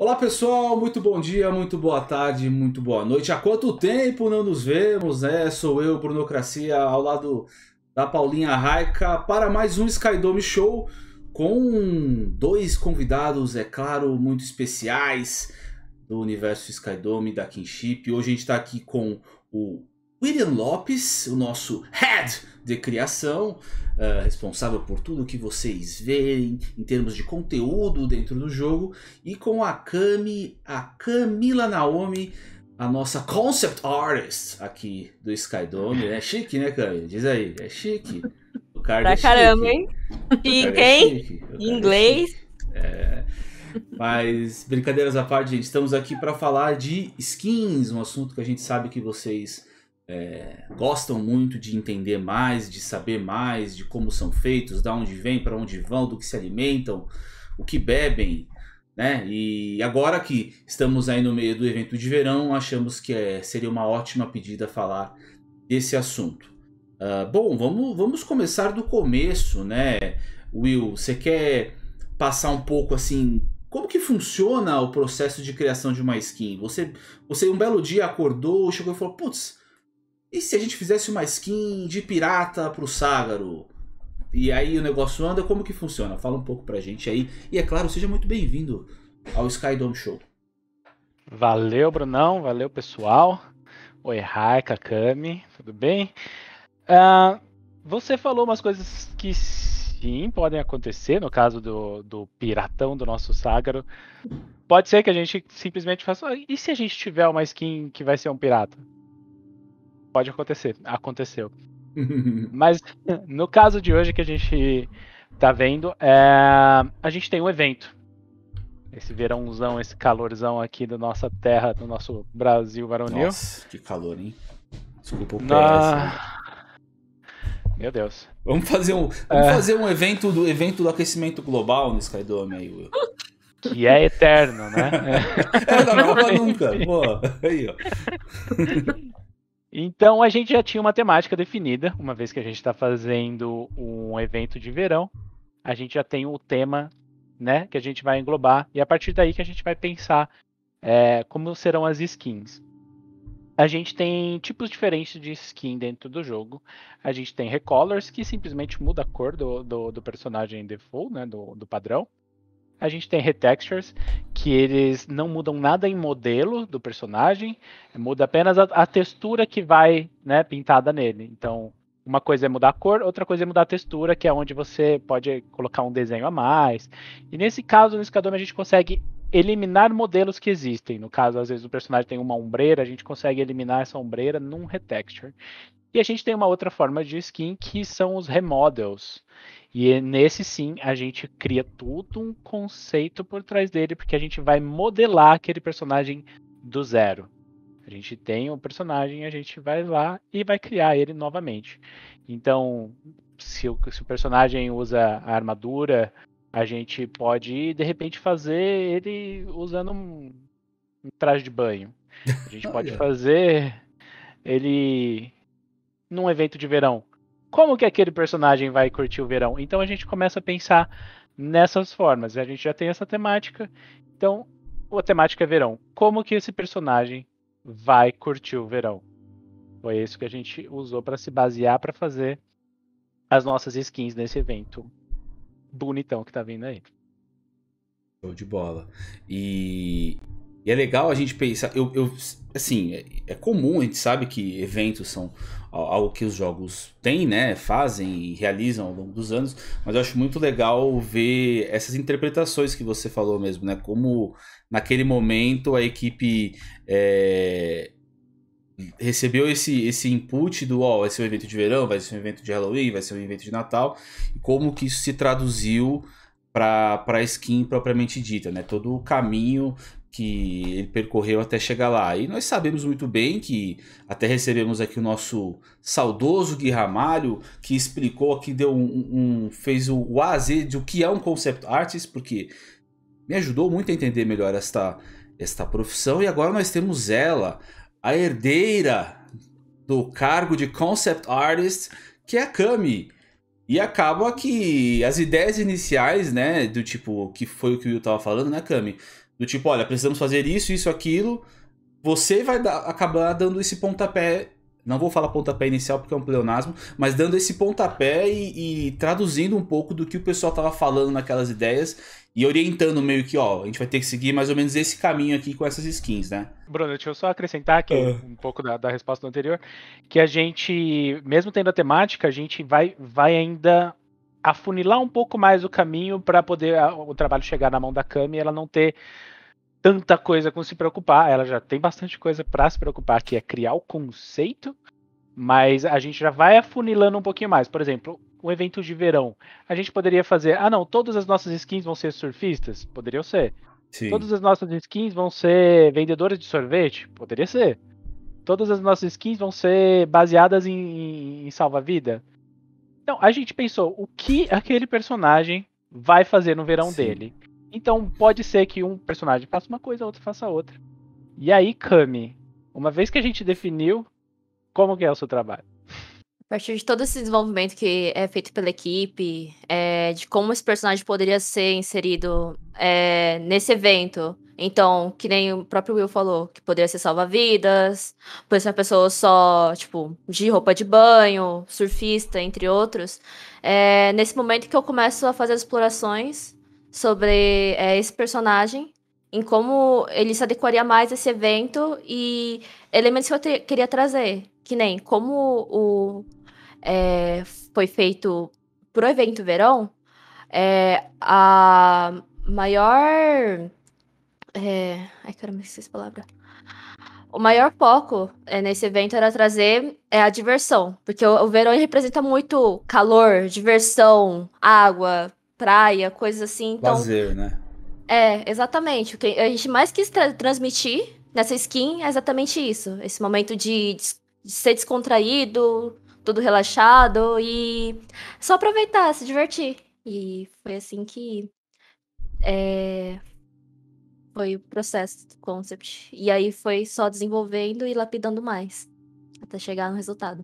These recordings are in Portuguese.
Olá pessoal, muito bom dia, muito boa tarde, muito boa noite. Há quanto tempo não nos vemos, né? Sou eu, Brunocracia, ao lado da Paulinha Raica, para mais um Skydome Show com dois convidados, é claro, muito especiais do universo Skydome da Kinship. Hoje a gente está aqui com o William Lopes, o nosso head de criação, uh, responsável por tudo que vocês veem em termos de conteúdo dentro do jogo, e com a Cami, a Camila Naomi, a nossa concept artist aqui do Skydome. É chique, né, Cami? Diz aí, é chique. O card pra é caramba, é chique. hein? É chique, hein? É Inglês. É. Mas, brincadeiras à parte, gente, estamos aqui para falar de skins, um assunto que a gente sabe que vocês é, gostam muito de entender mais, de saber mais, de como são feitos, da onde vêm, para onde vão, do que se alimentam, o que bebem, né? E agora que estamos aí no meio do evento de verão, achamos que é, seria uma ótima pedida falar desse assunto. Uh, bom, vamos, vamos começar do começo, né? Will, você quer passar um pouco assim como que funciona o processo de criação de uma skin? Você, você um belo dia acordou, chegou e falou, putz, e se a gente fizesse uma skin de pirata pro Ságaro? E aí o negócio anda, como que funciona? Fala um pouco pra gente aí. E é claro, seja muito bem-vindo ao Sky Dome Show. Valeu, Brunão. Valeu, pessoal. Oi, Rai, Kakami. Tudo bem? Uh, você falou umas coisas que sim podem acontecer, no caso do, do piratão do nosso Ságaro. Pode ser que a gente simplesmente faça. Ah, e se a gente tiver uma skin que vai ser um pirata? pode acontecer. Aconteceu. Mas no caso de hoje que a gente tá vendo, é... a gente tem um evento. Esse verãozão, esse calorzão aqui da nossa terra, do nosso Brasil varonil. Nossa, que calor, hein? Desculpa o ah, PS. Na... Meu Deus. Vamos fazer um, vamos é... fazer um evento, do, evento do aquecimento global no Skydome aí, Will. Que é eterno, né? é, é não acaba nunca. Pô, aí, ó. Então a gente já tinha uma temática definida, uma vez que a gente está fazendo um evento de verão, a gente já tem o tema, né, que a gente vai englobar e a partir daí que a gente vai pensar é, como serão as skins. A gente tem tipos diferentes de skin dentro do jogo. A gente tem recolors, que simplesmente muda a cor do, do, do personagem default, né, do, do padrão a gente tem retextures, que eles não mudam nada em modelo do personagem, muda apenas a, a textura que vai né, pintada nele. Então, uma coisa é mudar a cor, outra coisa é mudar a textura, que é onde você pode colocar um desenho a mais. E nesse caso, no Escadome, a gente consegue eliminar modelos que existem. No caso, às vezes o personagem tem uma ombreira, a gente consegue eliminar essa ombreira num retexture. E a gente tem uma outra forma de skin que são os remodels. E é nesse sim, a gente cria todo um conceito por trás dele, porque a gente vai modelar aquele personagem do zero. A gente tem o um personagem, a gente vai lá e vai criar ele novamente. Então, se o, se o personagem usa a armadura, a gente pode de repente fazer ele usando um, um traje de banho. A gente pode fazer ele num evento de verão? Como que aquele personagem vai curtir o verão? Então a gente começa a pensar nessas formas. A gente já tem essa temática. Então, a temática é verão. Como que esse personagem vai curtir o verão? Foi isso que a gente usou para se basear para fazer as nossas skins nesse evento bonitão que tá vindo aí. Show de bola. E e é legal a gente pensar. Eu, eu assim, é, é, comum, a gente sabe que eventos são algo que os jogos têm, né? Fazem e realizam ao longo dos anos. Mas eu acho muito legal ver essas interpretações que você falou mesmo, né? Como naquele momento a equipe. É, recebeu esse, esse input do ó, oh, vai ser um evento de verão, vai ser um evento de Halloween, vai ser um evento de Natal, e como que isso se traduziu para a skin propriamente dita, né? Todo o caminho que ele percorreu até chegar lá. E nós sabemos muito bem que até recebemos aqui o nosso saudoso Gui Ramalho, que explicou aqui, deu um, um fez o, o AZ de o que é um concept artist, porque me ajudou muito a entender melhor esta, esta profissão. E agora nós temos ela, a herdeira do cargo de concept artist, que é a Cami. E acaba que as ideias iniciais, né, do tipo, que foi o que o Will tava falando, né, Cami? Do tipo, olha, precisamos fazer isso, isso, aquilo. Você vai dar, acabar dando esse pontapé. Não vou falar pontapé inicial porque é um pleonasmo, mas dando esse pontapé e, e traduzindo um pouco do que o pessoal tava falando naquelas ideias e orientando meio que, ó, a gente vai ter que seguir mais ou menos esse caminho aqui com essas skins, né? Bruno, deixa eu só acrescentar aqui é. um pouco da, da resposta do anterior, que a gente, mesmo tendo a temática, a gente vai, vai ainda afunilar um pouco mais o caminho para poder o trabalho chegar na mão da Cami e ela não ter tanta coisa com se preocupar. Ela já tem bastante coisa para se preocupar, que é criar o conceito, mas a gente já vai afunilando um pouquinho mais. Por exemplo, um evento de verão. A gente poderia fazer, ah não, todas as nossas skins vão ser surfistas? Poderiam ser. Sim. Todas as nossas skins vão ser vendedoras de sorvete? Poderia ser. Todas as nossas skins vão ser baseadas em, em salva-vida? Então, a gente pensou o que aquele personagem vai fazer no verão Sim. dele. Então, pode ser que um personagem faça uma coisa, outro faça outra. E aí, Kami, uma vez que a gente definiu, como que é o seu trabalho? A partir de todo esse desenvolvimento que é feito pela equipe, é, de como esse personagem poderia ser inserido é, nesse evento, então, que nem o próprio Will falou, que poderia ser salva-vidas, poderia ser uma pessoa só, tipo, de roupa de banho, surfista, entre outros. É nesse momento que eu começo a fazer as explorações sobre é, esse personagem, em como ele se adequaria mais a esse evento e elementos que eu te, queria trazer, que nem como o é, foi feito pro evento verão, é, a maior é... Ai, caramba, esqueci essa palavra. O maior foco é, nesse evento era trazer é, a diversão, porque o, o verão representa muito calor, diversão, água, praia, coisas assim. Então, Lazer, né? É, exatamente. O que a gente mais quis tra transmitir nessa skin é exatamente isso. Esse momento de, de ser descontraído, tudo relaxado e só aproveitar, se divertir. E foi assim que é, foi o processo do concept. E aí foi só desenvolvendo e lapidando mais até chegar no resultado.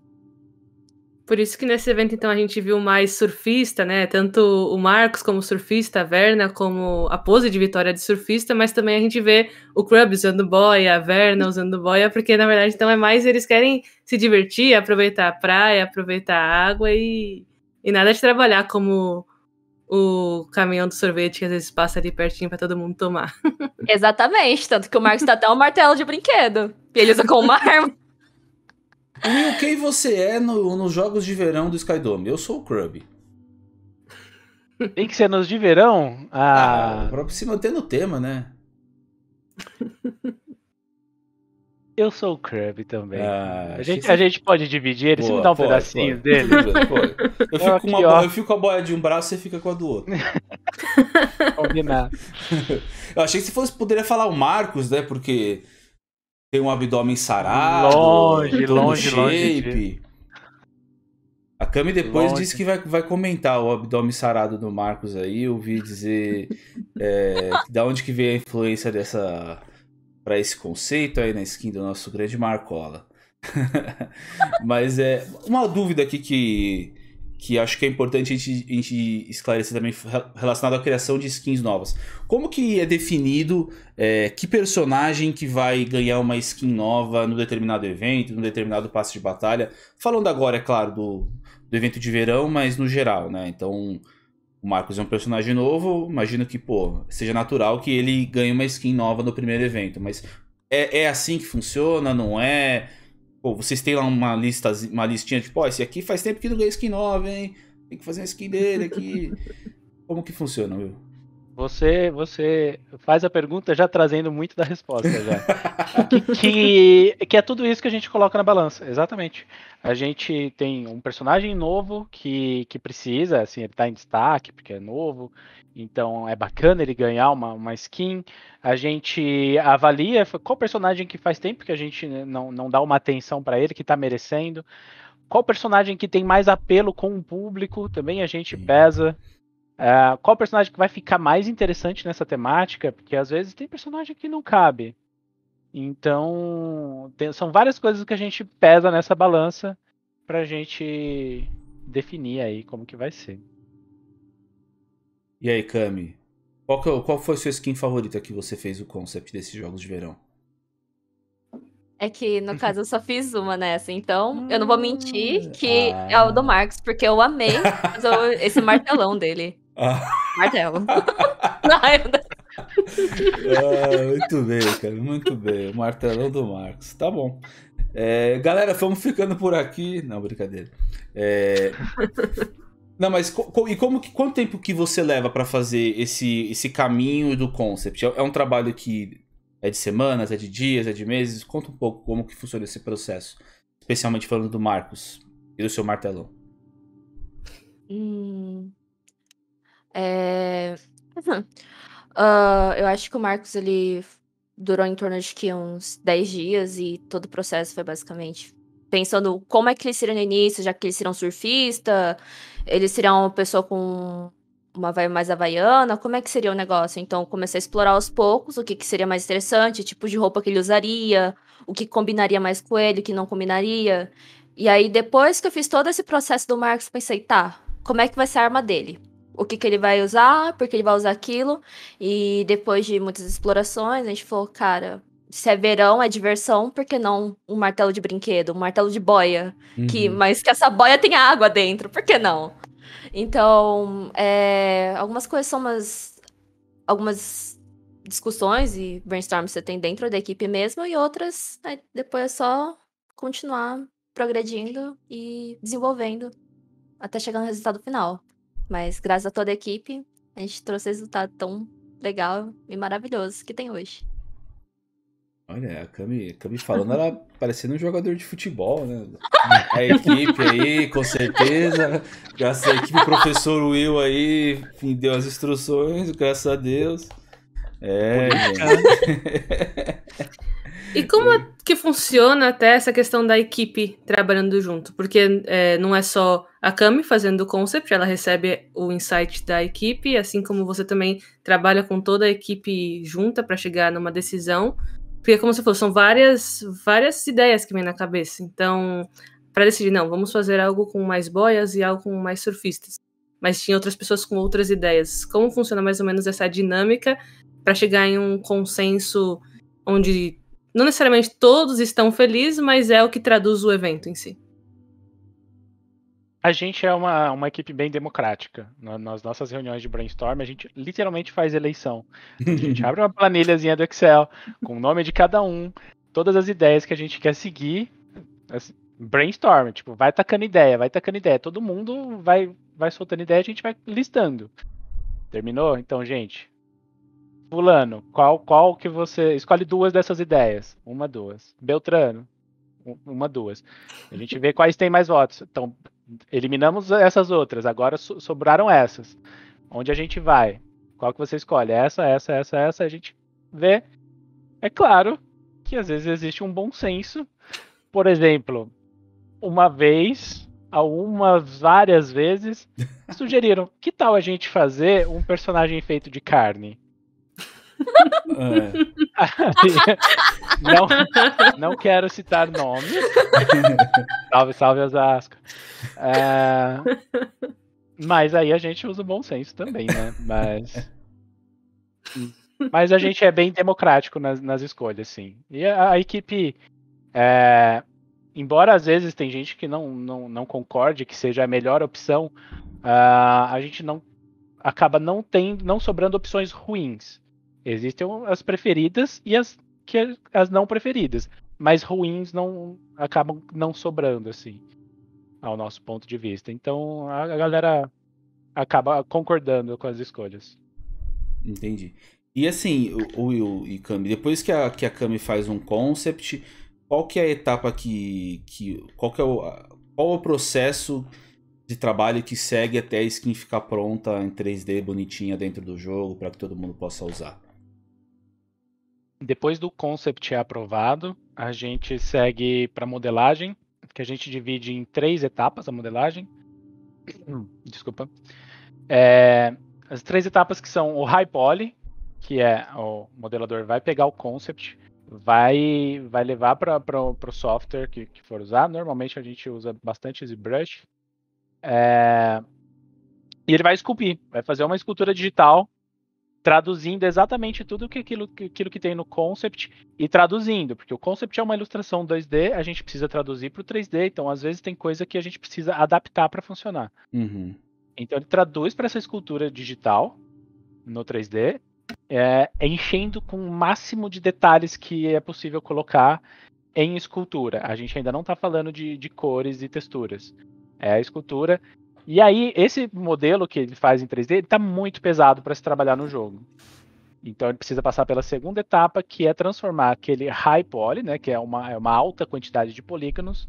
Por isso que nesse evento, então, a gente viu mais surfista, né? Tanto o Marcos como surfista, a Verna como a pose de vitória de surfista, mas também a gente vê o Crub usando boia, a Verna usando boia, porque na verdade, então, é mais eles querem se divertir, aproveitar a praia, aproveitar a água e, e nada de trabalhar como o caminhão do sorvete que às vezes passa ali pertinho para todo mundo tomar. Exatamente, tanto que o Marcos tá até um martelo de brinquedo. E ele usa como arma. Will, quem você é no, nos jogos de verão do Skydome? Eu sou o Krabby. Tem que ser nos de verão? Ah, ah pra se manter no tema, né? Eu sou o Krabby também. Ah, a, gente, que... a, gente, pode dividir ele, você me dá um pode, pedacinho pode, dele. eu, é fico com uma, eu fico com a boia de um braço e você fica com a do outro. Combinar. eu achei que se fosse, poderia falar o Marcos, né? Porque tem um abdômen sarado. Longe, longe, shape. longe. A Cami depois longe. disse que vai, vai comentar o abdômen sarado do Marcos aí. Eu ouvi dizer é, da onde que veio a influência dessa para esse conceito aí na skin do nosso grande Marcola. Mas é uma dúvida aqui que, que acho que é importante a gente, a gente esclarecer também relacionado à criação de skins novas. Como que é definido é, que personagem que vai ganhar uma skin nova no determinado evento, no determinado passe de batalha? Falando agora, é claro, do, do evento de verão, mas no geral, né? Então, o Marcos é um personagem novo, imagino que, pô, seja natural que ele ganhe uma skin nova no primeiro evento. Mas é, é assim que funciona, não é? Pô, vocês têm lá uma, lista, uma listinha de, tipo, pô, esse aqui faz tempo que não ganha skin nova, hein? Tem que fazer uma skin dele aqui. Como que funciona, viu? Você, você faz a pergunta já trazendo muito da resposta já. que, que, é tudo isso que a gente coloca na balança, exatamente. A gente tem um personagem novo que, que precisa, assim, ele está em destaque porque é novo, então é bacana ele ganhar uma, uma skin. A gente avalia qual personagem que faz tempo que a gente não, não dá uma atenção para ele, que está merecendo. Qual personagem que tem mais apelo com o público, também a gente pesa Uh, qual personagem que vai ficar mais interessante nessa temática? Porque às vezes tem personagem que não cabe. Então, tem, são várias coisas que a gente pesa nessa balança pra gente definir aí como que vai ser. E aí, Cami? Qual, que, é qual foi a sua skin favorita que você fez o concept desses jogos de verão? É que, no caso, eu só fiz uma nessa, então eu não vou mentir hum. que ah. é o do ah. Marcos, porque eu amei esse martelão dele. Ah. Martelo. ah, muito bem, cara. Muito bem. O martelão do Marcos. Tá bom. É, galera, vamos ficando por aqui. Não, brincadeira. É... Não, mas co e como que, quanto tempo que você leva para fazer esse, esse caminho do concept? É, é, um trabalho que é de semanas, é de dias, é de meses? Conta um pouco como que funciona esse processo, especialmente falando do Marcos e do seu martelão. Hum, é... Uh, eu acho que o Marcos ele durou em torno de que uns 10 dias e todo o processo foi basicamente pensando como é que eles seriam no início, já que eles seriam surfista, eles seriam uma pessoa com uma vai mais havaiana, como é que seria o negócio? Então, comecei a explorar aos poucos o que, que seria mais interessante, tipo de roupa que ele usaria, o que combinaria mais com ele, o que não combinaria. E aí, depois que eu fiz todo esse processo do Marcos, pensei, tá, como é que vai ser a arma dele? o que, que ele vai usar, porque ele vai usar aquilo. E depois de muitas explorações, a gente falou, cara, se é verão, é diversão, porque não um martelo de brinquedo, um martelo de boia. Uhum. que Mas que essa boia tem água dentro, por que não? Então, é, algumas coisas são umas. Algumas discussões e brainstorms você tem dentro da equipe mesmo, e outras, depois é só continuar progredindo e desenvolvendo até chegar no resultado final. Mas graças a toda a equipe, a gente trouxe resultado tão legal e maravilhoso que tem hoje. Olha, a Cami, a Cami falando, ela parecendo um jogador de futebol, né? A equipe aí, com certeza. Graças à equipe, o professor Will aí enfim, deu as instruções, graças a Deus. É, E como é que funciona até essa questão da equipe trabalhando junto? Porque é, não é só a Cami fazendo o concept, ela recebe o insight da equipe, assim como você também trabalha com toda a equipe junta para chegar numa decisão. Porque como se fossem são várias, várias ideias que vêm na cabeça. Então, para decidir, não, vamos fazer algo com mais boias e algo com mais surfistas. Mas tinha outras pessoas com outras ideias. Como funciona mais ou menos essa dinâmica para chegar em um consenso onde não necessariamente todos estão felizes, mas é o que traduz o evento em si. A gente é uma, uma equipe bem democrática. Nas nossas reuniões de brainstorm, a gente literalmente faz eleição. A gente abre uma planilhazinha do Excel com o nome de cada um, todas as ideias que a gente quer seguir. Assim, brainstorm, tipo, vai tacando ideia, vai tacando ideia. Todo mundo vai, vai soltando ideia, a gente vai listando. Terminou? Então, gente, Fulano, qual, qual que você. Escolhe duas dessas ideias. Uma, duas. Beltrano, uma, duas. A gente vê quais tem mais votos. Então, eliminamos essas outras, agora so sobraram essas. Onde a gente vai? Qual que você escolhe? Essa, essa, essa, essa, a gente vê. É claro que às vezes existe um bom senso. Por exemplo, uma vez, algumas várias vezes, sugeriram que tal a gente fazer um personagem feito de carne? É. não, não quero citar nomes. salve, salve, Osasco. É, mas aí a gente usa o bom senso também, né? Mas. Mas a gente é bem democrático nas, nas escolhas, sim. E a, a equipe. É, embora às vezes tem gente que não, não, não concorde que seja a melhor opção, uh, a gente não acaba não tendo, não sobrando opções ruins. Existem as preferidas e as que as não preferidas, mas ruins não acabam não sobrando assim, ao nosso ponto de vista. Então a galera acaba concordando com as escolhas. Entendi. E assim, o Will e Cami, depois que a, que a Cami faz um concept, qual que é a etapa que. que qual que é o, qual o processo de trabalho que segue até a skin ficar pronta em 3D, bonitinha dentro do jogo, para que todo mundo possa usar? Depois do concept aprovado, a gente segue para modelagem, que a gente divide em três etapas a modelagem. Desculpa. É, as três etapas que são o high poly, que é o modelador vai pegar o concept, vai, vai levar para o software que, que, for usar. Normalmente a gente usa bastante ZBrush. É, e ele vai esculpir, vai fazer uma escultura digital traduzindo exatamente tudo que aquilo, aquilo que tem no concept e traduzindo, porque o concept é uma ilustração 2D, a gente precisa traduzir para o 3D, então às vezes tem coisa que a gente precisa adaptar para funcionar. Uhum. Então ele traduz para essa escultura digital no 3D, é, enchendo com o máximo de detalhes que é possível colocar em escultura. A gente ainda não está falando de, de cores e texturas. É a escultura e aí, esse modelo que ele faz em 3D, está muito pesado para se trabalhar no jogo. Então ele precisa passar pela segunda etapa, que é transformar aquele high poly, né, que é uma, é uma alta quantidade de polígonos,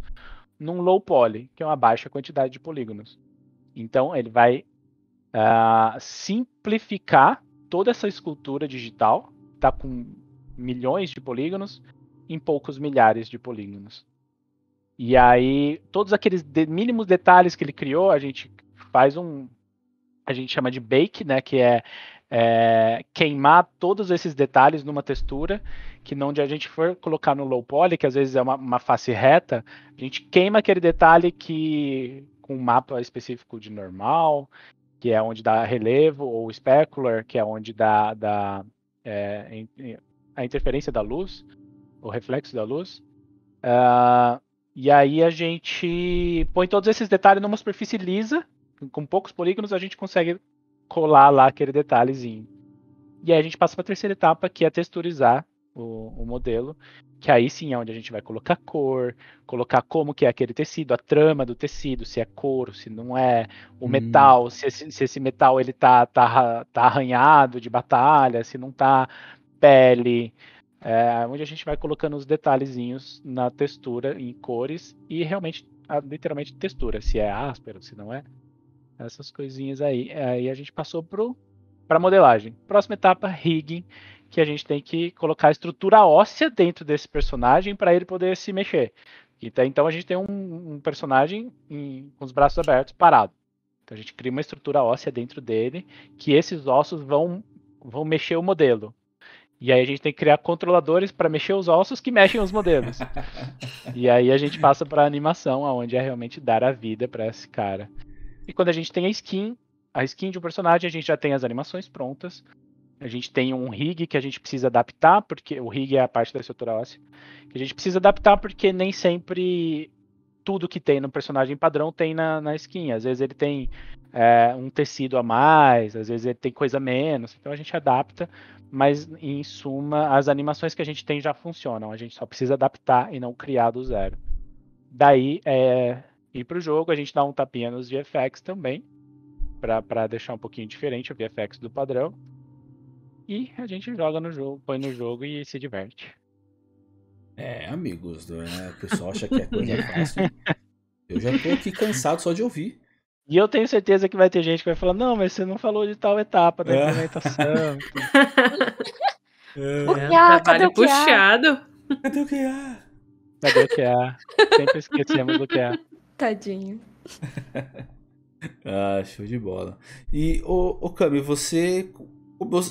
num low poly, que é uma baixa quantidade de polígonos. Então ele vai uh, simplificar toda essa escultura digital, tá com milhões de polígonos, em poucos milhares de polígonos. E aí, todos aqueles de, mínimos detalhes que ele criou, a gente faz um. A gente chama de bake, né? Que é, é queimar todos esses detalhes numa textura, que não de a gente for colocar no low poly, que às vezes é uma, uma face reta, a gente queima aquele detalhe que com um mapa específico de normal, que é onde dá relevo, ou specular, que é onde dá, dá é, a interferência da luz, o reflexo da luz. Uh, e aí a gente põe todos esses detalhes numa superfície lisa, com poucos polígonos a gente consegue colar lá aquele detalhezinho. E aí a gente passa para a terceira etapa, que é texturizar o, o, modelo, que aí sim é onde a gente vai colocar cor, colocar como que é aquele tecido, a trama do tecido, se é couro, se não é, o hum. metal, se esse, se esse, metal ele tá, tá, tá arranhado de batalha, se não tá, pele, é, onde a gente vai colocando os detalhezinhos na textura, em cores e realmente, literalmente textura, se é áspero, se não é, essas coisinhas aí. Aí a gente passou para a modelagem. Próxima etapa, rigging, que a gente tem que colocar a estrutura óssea dentro desse personagem para ele poder se mexer. Então, então a gente tem um, um personagem em, com os braços abertos, parado. Então a gente cria uma estrutura óssea dentro dele, que esses ossos vão, vão mexer o modelo. E aí a gente tem que criar controladores para mexer os ossos que mexem os modelos. e aí a gente passa para animação, aonde é realmente dar a vida para esse cara. E quando a gente tem a skin, a skin de um personagem, a gente já tem as animações prontas. A gente tem um rig que a gente precisa adaptar, porque o rig é a parte da estrutura óssea. Que a gente precisa adaptar porque nem sempre tudo que tem no personagem padrão tem na, na skin. Às vezes ele tem é, um tecido a mais, às vezes ele tem coisa a menos. Então a gente adapta, mas em suma, as animações que a gente tem já funcionam. A gente só precisa adaptar e não criar do zero. Daí é ir pro jogo, a gente dá um tapinha nos VFX também, para deixar um pouquinho diferente o VFX do padrão. E a gente joga no jogo, põe no jogo e se diverte. É, amigos, né? o pessoal acha que é coisa fácil. Eu já tô aqui cansado só de ouvir. E eu tenho certeza que vai ter gente que vai falar, não, mas você não falou de tal etapa da é. implementação. é. O é cadê o é? Cadê o que Cadê o Sempre esquecemos do é. Tadinho. ah, show de bola. E, ô, ô Cami, você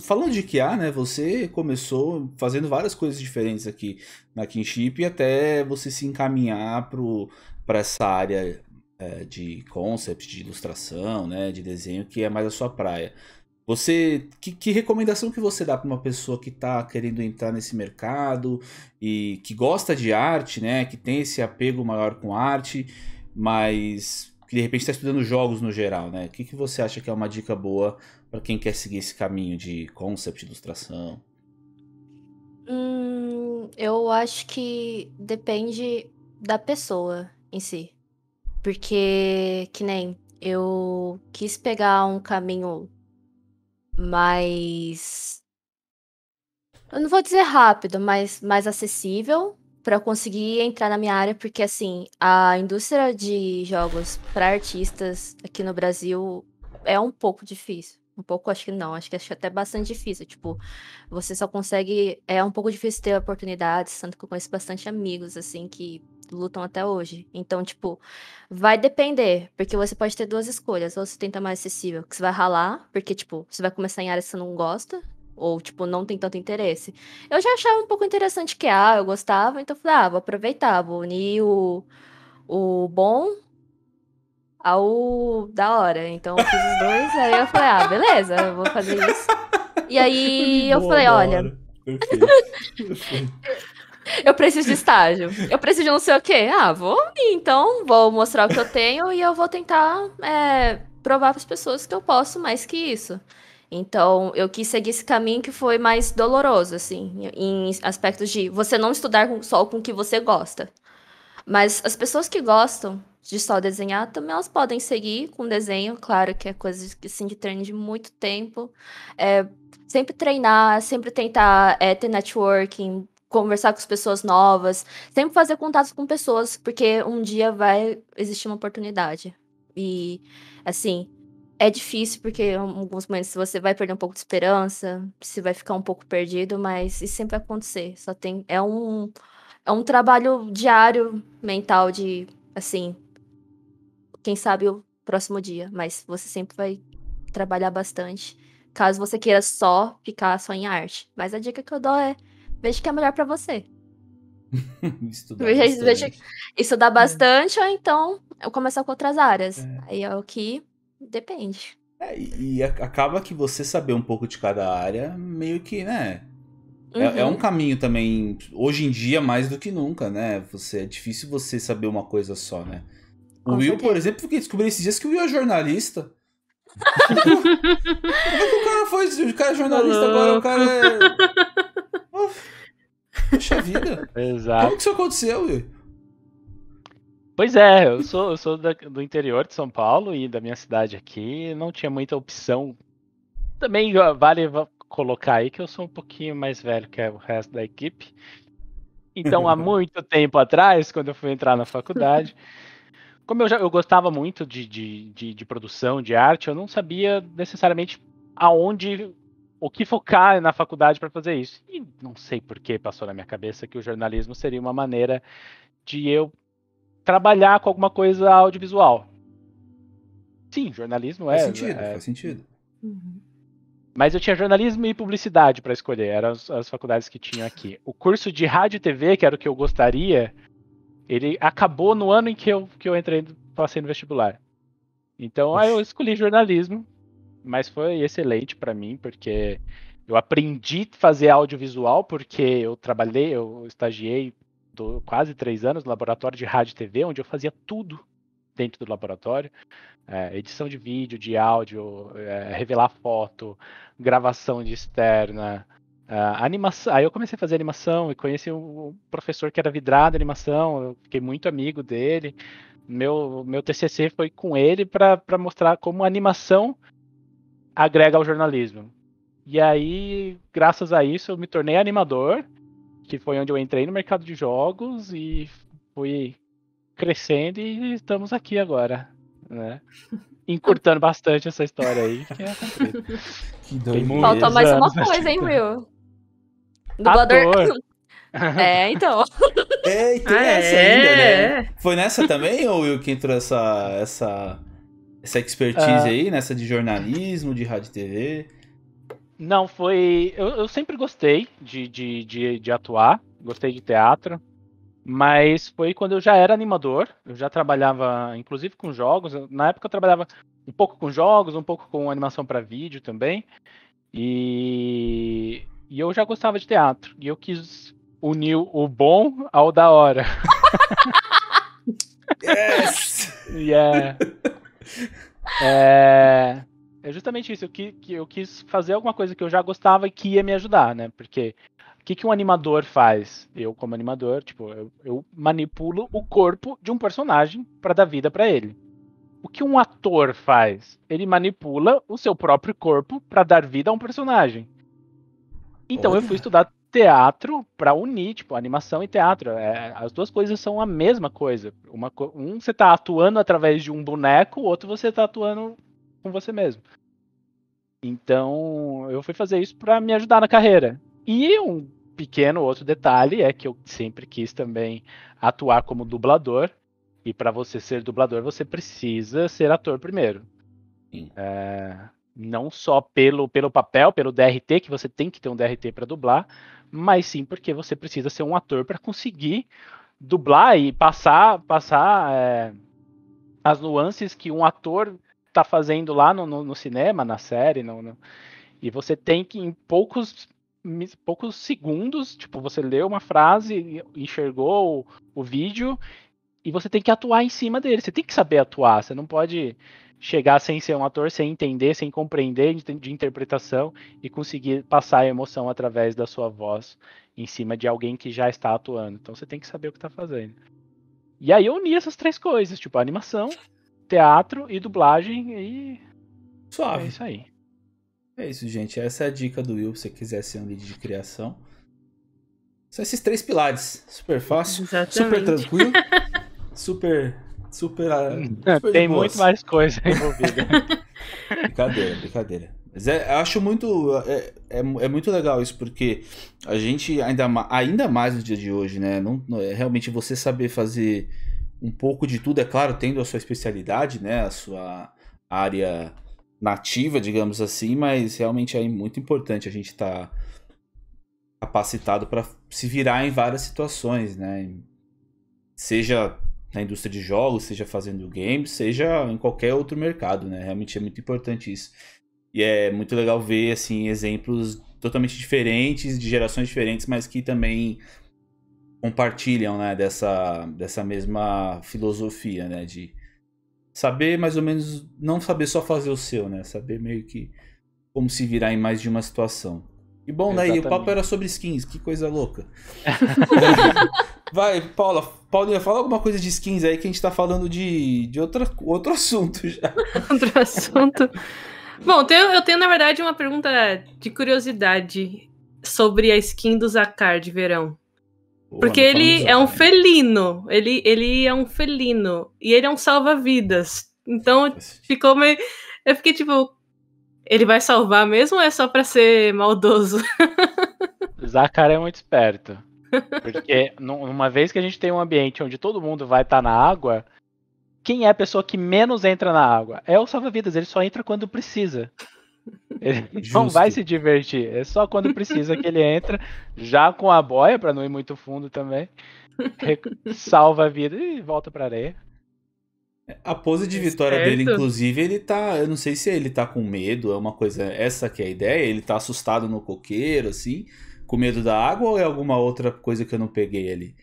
Falando de QA, né, você começou fazendo várias coisas diferentes aqui na Kinship até você se encaminhar para essa área é, de concept, de ilustração, né, de desenho, que é mais a sua praia. Você, que, que recomendação que você dá para uma pessoa que está querendo entrar nesse mercado e que gosta de arte, né, que tem esse apego maior com arte, mas que de repente está estudando jogos no geral, né? O que, que você acha que é uma dica boa para quem quer seguir esse caminho de concept, ilustração? Hum, eu acho que depende da pessoa em si. Porque, que nem eu quis pegar um caminho mais. Eu não vou dizer rápido, mas mais acessível para eu conseguir entrar na minha área, porque assim, a indústria de jogos para artistas aqui no Brasil é um pouco difícil. Um pouco, acho que não, acho que acho é até bastante difícil. Tipo, você só consegue. É um pouco difícil ter oportunidades, tanto que eu conheço bastante amigos, assim, que lutam até hoje. Então, tipo, vai depender, porque você pode ter duas escolhas. Ou você tenta mais acessível, que você vai ralar, porque, tipo, você vai começar em áreas que você não gosta, ou, tipo, não tem tanto interesse. Eu já achava um pouco interessante que, ah, eu gostava, então falei, ah, vou aproveitar, vou unir o, o bom ao da hora. Então eu fiz os dois, aí eu falei, ah, beleza, eu vou fazer isso. E aí eu Boa, falei, olha. eu preciso de estágio. Eu preciso de não sei o quê. Ah, vou então, vou mostrar o que eu tenho e eu vou tentar é, provar para as pessoas que eu posso mais que isso. Então, eu quis seguir esse caminho que foi mais doloroso, assim, em aspectos de você não estudar só com o que você gosta. Mas as pessoas que gostam de só desenhar, também elas podem seguir com desenho, claro que é coisa que, assim, que treina de muito tempo. É, sempre treinar, sempre tentar é, ter networking, conversar com as pessoas novas, sempre fazer contatos com pessoas, porque um dia vai existir uma oportunidade. E, assim, é difícil, porque em alguns momentos você vai perder um pouco de esperança, você vai ficar um pouco perdido, mas isso sempre vai acontecer. Só tem. É um, é um trabalho diário mental de, assim. Quem sabe o próximo dia, mas você sempre vai trabalhar bastante. Caso você queira só ficar só em arte. Mas a dica que eu dou é: veja o que é melhor para você. estudar, veja, bastante. Veja, estudar é. bastante. É. ou então eu começar com outras áreas. É. Aí é o que Depende. É, e acaba que você saber um pouco de cada área, meio que, né? Uhum. É, é, uhum. um caminho também, hoje em dia, mais do que nunca, né? Você, é difícil você saber uma coisa só, né? Com o Will, certeza. por exemplo, porque descobri esses dias que o Will é jornalista. Como é o cara foi? O cara é jornalista agora, o cara é. puxa vida. Exato. Como que isso aconteceu, Will? Pois é, eu sou, eu sou da, do interior de São Paulo e da minha cidade aqui, não tinha muita opção. Também vale colocar aí que eu sou um pouquinho mais velho que o resto da equipe. Então, há muito tempo atrás, quando eu fui entrar na faculdade, como eu já eu gostava muito de, de, de, de produção, de arte, eu não sabia necessariamente aonde o que focar na faculdade para fazer isso. E não sei por que passou na minha cabeça que o jornalismo seria uma maneira de eu trabalhar com alguma coisa audiovisual. Sim, jornalismo faz é. Sentido, é... Faz sentido, uhum. Mas eu tinha jornalismo e publicidade para escolher, eram as, as, faculdades que tinha aqui. O curso de rádio e TV, que era o que eu gostaria, ele acabou no ano em que eu, que eu entrei, passei no vestibular. Então aí eu escolhi jornalismo, mas foi excelente para mim, porque eu aprendi a fazer audiovisual, porque eu trabalhei, eu estagiei do, quase três anos no laboratório de rádio e TV, onde eu fazia tudo dentro do laboratório. É, edição de vídeo, de áudio, é, revelar foto, gravação de externa, Uh, animação, aí eu comecei a fazer animação e conheci um professor que era vidrado em animação, eu fiquei muito amigo dele. Meu, meu TCC foi com ele para mostrar como a animação agrega ao jornalismo. E aí, graças a isso, eu me tornei animador que foi onde eu entrei no mercado de jogos e fui crescendo e estamos aqui agora, né? Encurtando bastante essa história aí. Que é que Falta mais uma coisa, hein, Will? Dublador. Ator. É, então. É, então essa é? ainda, né? Foi nessa também, ou Will, que entrou essa, essa, essa expertise ah. aí, nessa de jornalismo, de rádio e TV? Não, foi. Eu, eu sempre gostei de, de, de, de, atuar, gostei de teatro, mas foi quando eu já era animador, eu já trabalhava, inclusive, com jogos. Na época eu trabalhava um pouco com jogos, um pouco com animação para vídeo também, e, e eu já gostava de teatro, e eu quis unir o bom ao da hora. yes! yeah. É. é é justamente isso, que, que eu quis fazer alguma coisa que eu já gostava e que ia me ajudar, né? Porque o que, que um animador faz? Eu, como animador, tipo, eu, eu manipulo o corpo de um personagem para dar vida para ele. O que um ator faz? Ele manipula o seu próprio corpo para dar vida a um personagem. Então Olha. eu fui estudar teatro para unir, tipo, animação e teatro. É, as duas coisas são a mesma coisa. Uma, um você tá atuando através de um boneco, o outro você tá atuando com você mesmo. Então, eu fui fazer isso para me ajudar na carreira. E um pequeno outro detalhe é que eu sempre quis também atuar como dublador. E para você ser dublador, você precisa ser ator primeiro. É, não só pelo, pelo papel, pelo DRT, que você tem que ter um DRT para dublar, mas sim porque você precisa ser um ator para conseguir dublar e passar, passar é, as nuances que um ator está fazendo lá no, no, no, cinema, na série, no, no, e você tem que, em poucos, poucos segundos, tipo, você leu uma frase, enxergou o, o vídeo, e você tem que atuar em cima dele. Você tem que saber atuar, você não pode chegar sem ser um ator, sem entender, sem compreender de interpretação e conseguir passar a emoção através da sua voz em cima de alguém que já está atuando. Então você tem que saber o que está fazendo. E aí eu uni essas três coisas, tipo, a animação, teatro e dublagem e. Suave. É isso aí. É isso, gente. Essa é a dica do Will, se você quiser ser um lead de criação. São esses três pilares. Super fácil, Exatamente. super tranquilo, super. Super. Ah, hum, super Tem muito mais coisa envolvida. brincadeira, brincadeira. Mas é, eu acho muito. É, é, é, muito legal isso, porque a gente, ainda, ainda mais no dia de hoje, né? Não, não é realmente você saber fazer um pouco de tudo, é claro, tendo a sua especialidade, né, a sua área nativa, digamos assim, mas realmente é muito importante a gente estar tá capacitado para se virar em várias situações, né? Seja na indústria de jogos, seja fazendo games, seja em qualquer outro mercado, né? Realmente é muito importante isso. E é muito legal ver assim exemplos totalmente diferentes, de gerações diferentes, mas que também compartilham né, dessa, dessa mesma filosofia, né? De saber mais ou menos, não saber só fazer o seu, né? Saber meio que como se virar em mais de uma situação. E bom, né o papo era sobre skins, que coisa louca. Vai, Paula, Paulinha, fala alguma coisa de skins aí que a gente tá falando de, de outra, outro assunto já. outro assunto. Bom, eu tenho, eu tenho, na verdade, uma pergunta de curiosidade sobre a skin do Zakar de verão. Porque ele é um felino. Ele, ele é um felino. E ele é um salva-vidas. Então ficou meio. Eu fiquei tipo. Ele vai salvar mesmo ou é só pra ser maldoso? Zakara é muito esperto. Porque uma vez que a gente tem um ambiente onde todo mundo vai estar tá na água, quem é a pessoa que menos entra na água? É o salva-vidas, ele só entra quando precisa. Ele Justo. não vai se divertir. É só quando precisa que ele entra, já com a boia, para não ir muito fundo também. Salva a vida e volta pra areia. A pose de vitória dele, inclusive, ele tá. Eu não sei se ele tá com medo, é uma coisa. Essa que é a ideia, ele tá assustado no coqueiro, assim, com medo da água ou é alguma outra coisa que eu não peguei ali?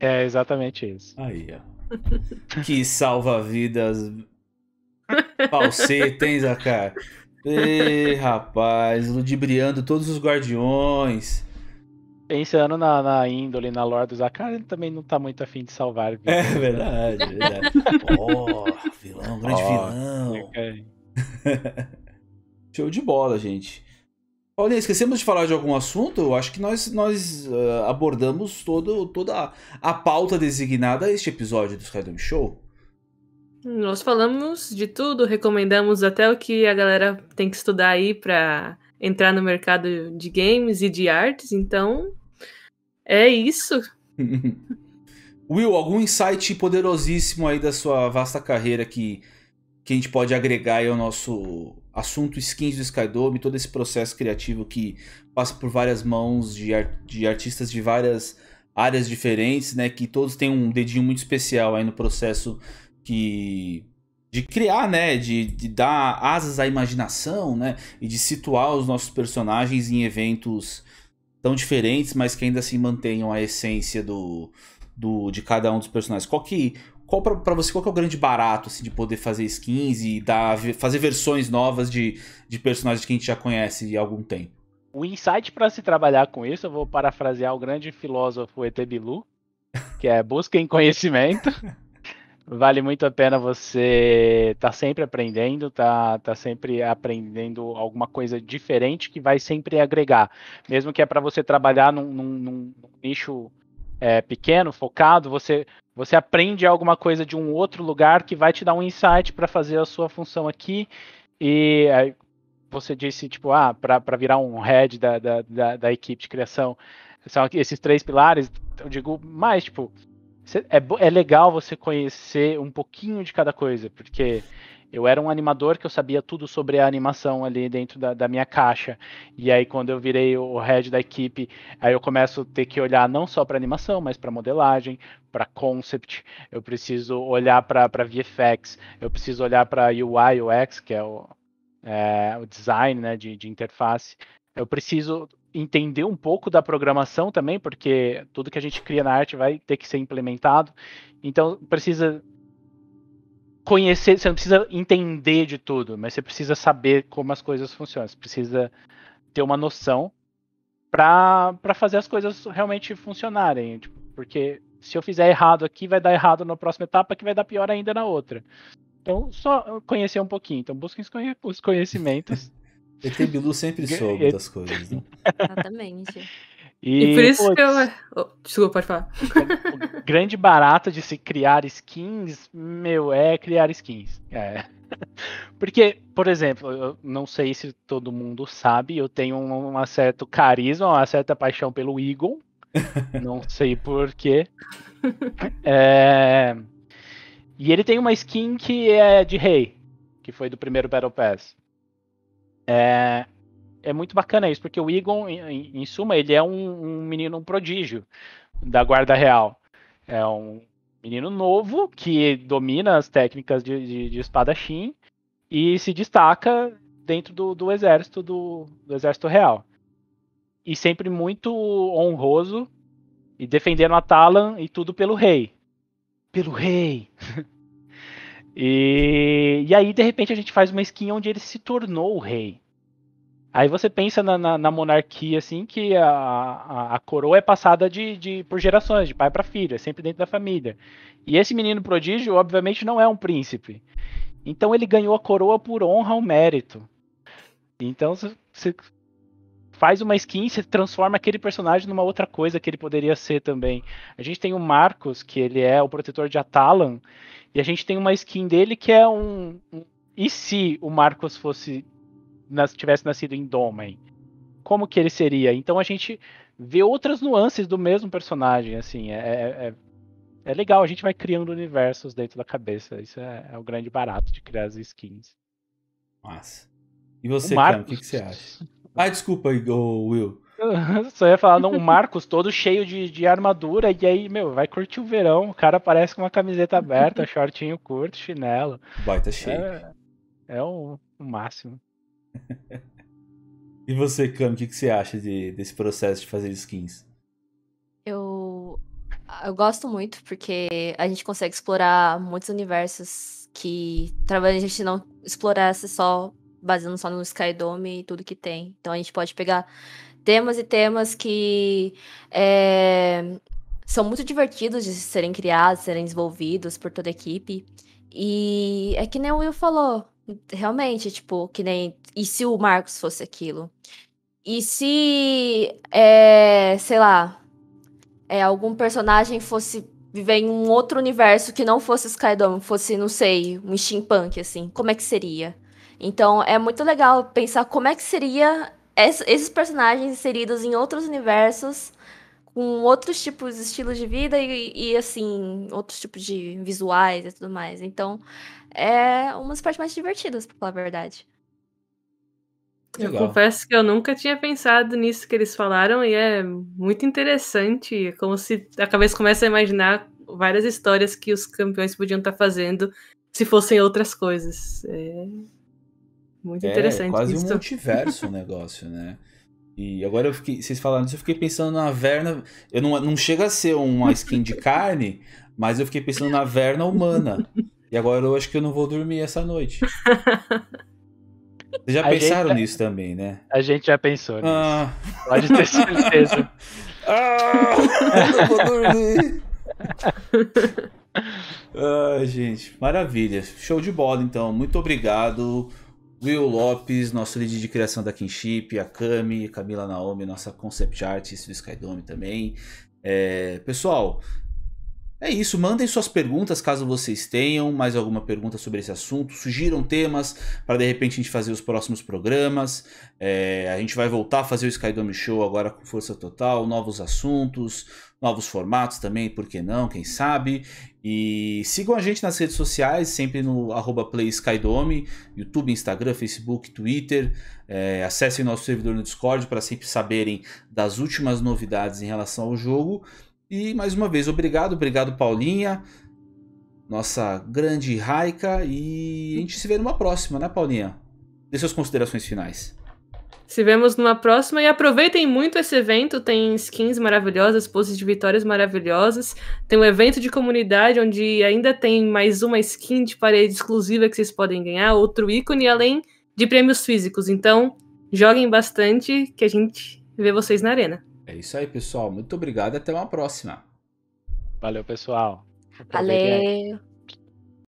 É exatamente isso. Aí, ó. que salva-vidas. Falsê, tem, Zacar? Ei, rapaz, ludibriando todos os guardiões. Pensando na, na índole, na lore dos Akar, ele também não tá muito afim de salvar. Viu? É né? verdade, é verdade. Porra, vilão, grande oh, vilão. Okay. Né, Show de bola, gente. Olha, esquecemos de falar de algum assunto. Eu acho que nós, nós uh, abordamos todo, toda a pauta designada a este episódio do Skydome Show. Nós falamos de tudo, recomendamos até o que a galera tem que estudar aí para entrar no mercado de games e de artes, então é isso. Will, algum insight poderosíssimo aí da sua vasta carreira que, que a gente pode agregar aí ao nosso assunto skins do Skydome, todo esse processo criativo que passa por várias mãos de, art de artistas de várias áreas diferentes, né? Que todos têm um dedinho muito especial aí no processo que de criar, né, de, de dar asas à imaginação, né, e de situar os nossos personagens em eventos tão diferentes, mas que ainda assim mantenham a essência do, do de cada um dos personagens. Qual que qual para você qual é o grande barato assim, de poder fazer skins e dar, fazer versões novas de, de personagens que a gente já conhece há algum tempo? O insight para se trabalhar com isso, eu vou parafrasear o grande filósofo Etebilu, que é busquem conhecimento. Vale muito a pena você estar tá sempre aprendendo, tá, tá sempre aprendendo alguma coisa diferente que vai sempre agregar. Mesmo que é para você trabalhar num, num, num nicho é, pequeno, focado, você, você aprende alguma coisa de um outro lugar que vai te dar um insight para fazer a sua função aqui. E aí, você disse, tipo, ah, para virar um head da, da, da, da equipe de criação, são esses três pilares. Eu digo mais, tipo é, é legal você conhecer um pouquinho de cada coisa, porque eu era um animador que eu sabia tudo sobre a animação ali dentro da, da, minha caixa. E aí, quando eu virei o head da equipe, aí eu começo a ter que olhar não só para animação, mas para modelagem, para concept. Eu preciso olhar para VFX, eu preciso olhar para UI, UX, que é o, é, o design né, de, de interface. Eu preciso entender um pouco da programação também, porque tudo que a gente cria na arte vai ter que ser implementado. Então precisa conhecer, você não precisa entender de tudo, mas você precisa saber como as coisas funcionam, você precisa ter uma noção para fazer as coisas realmente funcionarem, tipo, porque se eu fizer errado aqui, vai dar errado na próxima etapa, que vai dar pior ainda na outra. Então, só conhecer um pouquinho. Então, busquem os conhecimentos. ET Bilu sempre soube das coisas, né? Exatamente. E, e, por isso pô, que eu. Oh, desculpa, pode falar. O grande barato de se criar skins, meu, é criar skins. É. Porque, por exemplo, eu não sei se todo mundo sabe, eu tenho um, um certo carisma, uma certa paixão pelo Eagle. não sei porquê. É... E ele tem uma skin que é de rei, que foi do primeiro Battle Pass. É, é muito bacana isso, porque o Egon, em, em suma, ele é um, um, menino prodígio da Guarda Real. É um menino novo que domina as técnicas de, de, de espadachim e se destaca dentro do, do exército do, do, exército real. E sempre muito honroso e defendendo a Talan e tudo pelo rei. Pelo rei! E, e aí, de repente, a gente faz uma skin onde ele se tornou o rei. Aí você pensa na, na, na monarquia, assim, que a, a, a coroa é passada de, de, por gerações, de pai para filho, é sempre dentro da família. E esse menino prodígio, obviamente, não é um príncipe. Então ele ganhou a coroa por honra ao mérito. Então, se, se, faz uma skin e se transforma aquele personagem numa outra coisa que ele poderia ser também. A gente tem o Marcos, que ele é o protetor de Atalan, e a gente tem uma skin dele que é um. e se o Marcos fosse. Nas, tivesse nascido em Domain? Como que ele seria? Então a gente vê outras nuances do mesmo personagem, assim. É, é, é, é legal, a gente vai criando universos dentro da cabeça. Isso é, é o grande barato de criar as skins. mas E você, o Marcos... Cara, o que, que você acha? Ah, desculpa, Will. Só ia falar, não, o Marcos todo cheio de, de armadura, e aí, meu, vai curtir o verão. O cara aparece com uma camiseta aberta, shortinho curto, chinelo. Baita cheio. É, é o, o máximo. e você, Cam, o que, que você acha de, desse processo de fazer skins? Eu, eu gosto muito, porque a gente consegue explorar muitos universos que talvez a gente não explorasse só baseando só no Skydome e tudo que tem. Então a gente pode pegar temas e temas que é, são muito divertidos de serem criados, serem desenvolvidos por toda a equipe. E é que nem o Will falou, realmente, tipo, que nem. E se o Marcos fosse aquilo? E se, é, sei lá, é, algum personagem fosse viver em um outro universo que não fosse Skydome, fosse, não sei, um steampunk, assim, como é que seria? Então é muito legal pensar como é que seria esses personagens inseridos em outros universos, com outros tipos de estilos de vida e, e assim, outros tipos de visuais e tudo mais. Então é uma das partes mais divertidas, pra falar a verdade. Legal. Eu confesso que eu nunca tinha pensado nisso que eles falaram e é muito interessante. É como se a cabeça começa a imaginar várias histórias que os campeões podiam estar tá fazendo se fossem outras coisas. É muito é, Quase isso. um multiverso o negócio, né? E agora eu fiquei. Vocês falaram isso, eu fiquei pensando na Verna. Eu não, não chega a ser uma skin de carne, mas eu fiquei pensando na Verna humana. E agora eu acho que eu não vou dormir essa noite. Vocês já a pensaram gente, nisso também, né? A gente já pensou nisso. Ah. Pode ter certeza. Ah, não vou dormir. ah, gente, maravilha. Show de bola, então. Muito obrigado. Will Lopes, nosso lead de criação da Kinship, a Cami, Camila Naomi, nossa concept artist do Skydome também. É, pessoal, é isso, mandem suas perguntas caso vocês tenham mais alguma pergunta sobre esse assunto, sugiram temas para de repente a gente fazer os próximos programas. É, a gente vai voltar a fazer o Skydome Show agora com força total, novos assuntos, novos formatos também, por que não, quem sabe. E sigam a gente nas redes sociais, sempre no arroba PlaySkydome, YouTube, Instagram, Facebook, Twitter. É, acessem nosso servidor no Discord para sempre saberem das últimas novidades em relação ao jogo. E mais uma vez, obrigado, obrigado Paulinha, nossa grande Raika. E a gente se vê numa próxima, né, Paulinha? Dê suas considerações finais. Se vemos numa próxima e aproveitem muito esse evento. Tem skins maravilhosas, poses de vitórias maravilhosas. Tem um evento de comunidade onde ainda tem mais uma skin de parede exclusiva que vocês podem ganhar, outro ícone, além de prêmios físicos. Então, joguem bastante que a gente vê vocês na arena. É isso aí, pessoal. Muito obrigado. Até uma próxima. Valeu, pessoal. Valeu.